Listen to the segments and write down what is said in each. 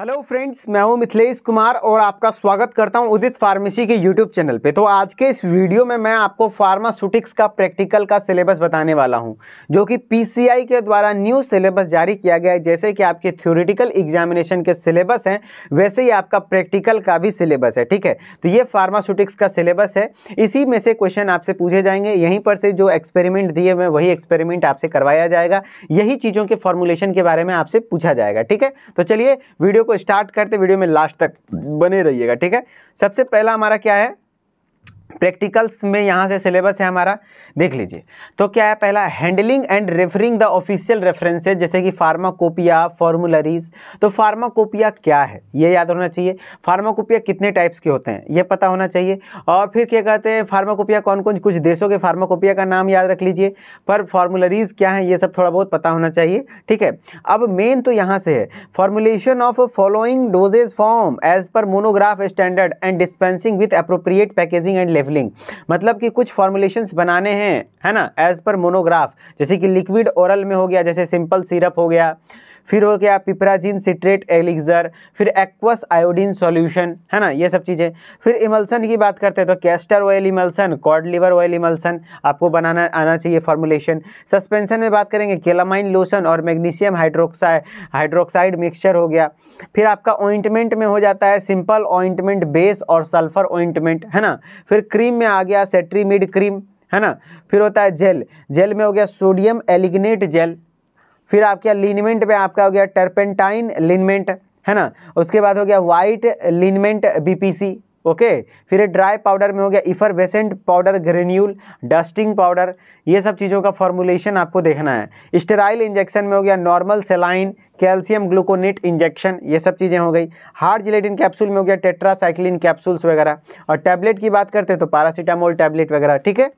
hello friends मैं हूं मिथिलेश कुमार और आपका स्वागत करता हूं उदित फार्मेसी के यूट्यूब चैनल पे तो आज के इस वीडियो में मैं आपको फार्मास्यूटिक्स का प्रैक्टिकल का सिलेबस बताने वाला हूं जो कि पीसीआई के द्वारा न्यू सिलेबस जारी किया गया है जैसे कि आपके थ्योरेटिकल एग्जामिनेशन के सिलेबस हैं वैसे ही आपका प्रैक्टिकल का भी सिलेबस है ठीक है तो ये फार्मास्यूटिक्स का सिलेबस है इसी में से क्वेश्चन आपसे पूछे जाएंगे यहीं पर से जो एक्सपेरिमेंट दिए हुए वही एक्सपेरिमेंट आपसे करवाया जाएगा यही चीज़ों के फॉर्मुलेशन के बारे में आपसे पूछा जाएगा ठीक है तो चलिए वीडियो को स्टार्ट करते वीडियो में लास्ट तक बने रहिएगा ठीक है सबसे पहला हमारा क्या है प्रैक्टिकल्स में यहाँ से सिलेबस है हमारा देख लीजिए तो क्या है पहला handling and referring the official references जैसे कि फार्माकोपिया फॉर्मुलरीज तो फार्माकोपिया क्या है ये याद होना चाहिए फार्माकोपिया कितने टाइप्स के होते हैं ये पता होना चाहिए और फिर क्या कहते हैं फार्माकोपिया कौन कौन कुछ देशों के फार्माकोपिया का नाम याद रख लीजिए पर फार्मुलरीज क्या है ये सब थोड़ा बहुत पता होना चाहिए ठीक है अब मेन तो यहाँ से है formulation of following dosage form as per monograph standard and dispensing with appropriate packaging and labelling मतलब कि कुछ फॉर्मुलेशन बनाने हैं है ना एज़ पर मोनोग्राफ जैसे कि लिक्विड ओरल में हो गया जैसे सिंपल सिरप हो गया फिर हो गया पिपराजिन सिट्रेट एलिग्जर फिर एक्वस आयोडीन सॉल्यूशन है ना ये सब चीज़ें फिर इमल्सन की बात करते हैं तो castor oil emulsion cod liver oil emulsion आपको बनाना आना चाहिए फॉर्मुलेशन सस्पेंसन में बात करेंगे केलामाइन लोशन और मैग्नीशियम हाइड्रोक्साइड हाइड्रोक्साइड मिक्सचर हो गया फिर आपका ऑइंटमेंट में हो जाता है सिंपल ऑइंटमेंट बेस और सल्फर ऑइंटमेंट है ना फिर क्रीम में आ गया सेट्रीमिड क्रीम है ना फिर होता है जेल जेल में हो गया सोडियम एलिग्नेट जेल फिर आपके यहाँ लिनमेंट में आपका हो गया टर्पेंटाइन लिनमेंट है ना उसके बाद हो गया वाइट लिनमेंट बीपीसी ओके फिर ड्राई पाउडर में हो गया effervescent powder granule dusting powder ये सब चीज़ों का फॉर्मूलेशन आपको देखना है स्टेराइल इंजेक्शन में हो गया normal saline calcium gluconate injection ये सब चीज़ें हो गई हार्ड जिलेटिन कैप्सूल में हो गया टेट्रासाइक्लिन कैप्सूल्स वगैरह और टैबलेट की बात करते हैं तो पैरासीटामोल टैबलेट वगैरह ठीक है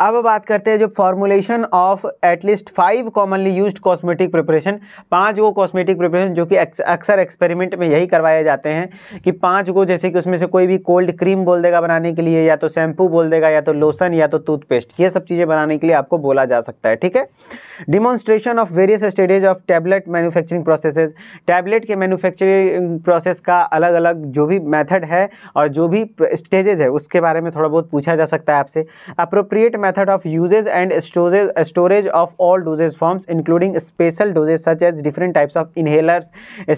अब बात करते हैं जो formulation of at least five commonly use cosmetic preparation पांच गो कॉस्मेटिक प्रिपरेशन जो कि अक्सर एक्सपेरिमेंट में यही करवाए जाते हैं कि पांच गो जैसे कि उसमें से कोई भी कोल्ड क्रीम बोल देगा बनाने के लिए या तो शैम्पू बोल देगा या तो लोशन या तो टूथपेस्ट ये सब चीज़ें बनाने के लिए आपको बोला जा सकता है ठीक है demonstration of various stages of tablet manufacturing process tablet के मैन्युफैक्चरिंग प्रोसेस का अलग अलग जो भी मैथड है और जो भी स्टेजेज है उसके बारे में थोड़ा बहुत पूछा जा सकता है आपसे appropriate create method of usages and storage, storage of all dosage forms including special dosage such as different types of inhalers,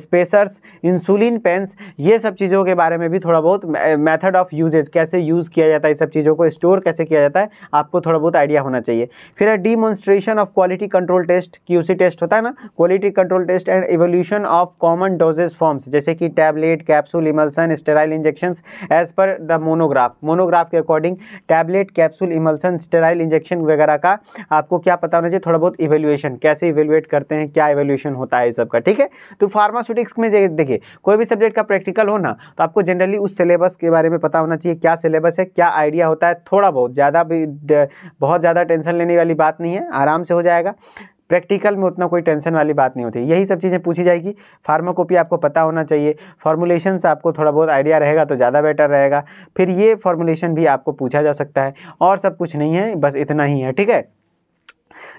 spacers, insulin pens ये सब चीज़ों के बारे में भी थोड़ा बहुत मैथड ऑफ यूजेज कैसे यूज़ किया जाता है सब चीज़ों को स्टोर कैसे किया जाता है आपको थोड़ा बहुत आइडिया होना चाहिए फिर है demonstration of quality control test की उसी टेस्ट होता है ना quality control test and evaluation of common dosage forms जैसे कि tablet capsule emulsion sterile injection as per the monograph monograph के according tablet capsule emulsion injection sterile injection वगैरह का आपको क्या पता होना चाहिए थोड़ा बहुत इवेल्युएशन कैसे इवेल्युएट करते हैं क्या इवेल्युएशन होता है सबका ठीक है तो फार्मास्यूटिक्स में देखिए कोई भी सब्जेक्ट का प्रैक्टिकल हो ना तो आपको जनरली उस सिलेबस के बारे में पता होना चाहिए क्या सिलेबस है क्या आइडिया होता है थोड़ा बहुत ज़्यादा भी बहुत ज़्यादा टेंशन लेने वाली बात नहीं है आराम से हो जाएगा प्रैक्टिकल में उतना कोई टेंशन वाली बात नहीं होती यही सब चीज़ें पूछी जाएगी फार्माकोपी आपको पता होना चाहिए फार्मूलेशन आपको थोड़ा बहुत आइडिया रहेगा तो ज़्यादा बेटर रहेगा फिर ये फार्मूलेशन भी आपको पूछा जा सकता है और सब कुछ नहीं है बस इतना ही है ठीक है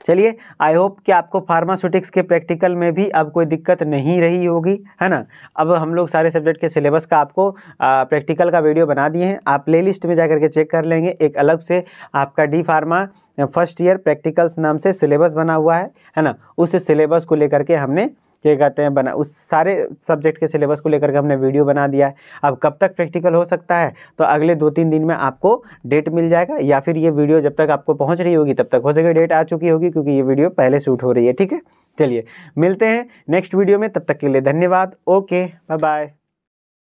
चलिए आई होप कि आपको फार्मास्यूटिक्स के प्रैक्टिकल में भी अब कोई दिक्कत नहीं रही होगी है ना अब हम लोग सारे सब्जेक्ट के सिलेबस का आपको प्रैक्टिकल का वीडियो बना दिए हैं आप प्ले लिस्ट में जा करके चेक कर लेंगे एक अलग से आपका D pharma first year practicals नाम से सिलेबस बना हुआ है है ना उस सिलेबस को लेकर के हमने क्या कहते हैं बना उस सारे सब्जेक्ट के सिलेबस को लेकर के हमने वीडियो बना दिया है अब कब तक प्रैक्टिकल हो सकता है तो अगले दो तीन दिन में आपको डेट मिल जाएगा या फिर ये वीडियो जब तक आपको पहुँच रही होगी तब तक हो सके डेट आ चुकी होगी क्योंकि ये वीडियो पहले शूट हो रही है ठीक है चलिए मिलते हैं नेक्स्ट वीडियो में तब तक के लिए धन्यवाद ओके बाय बाय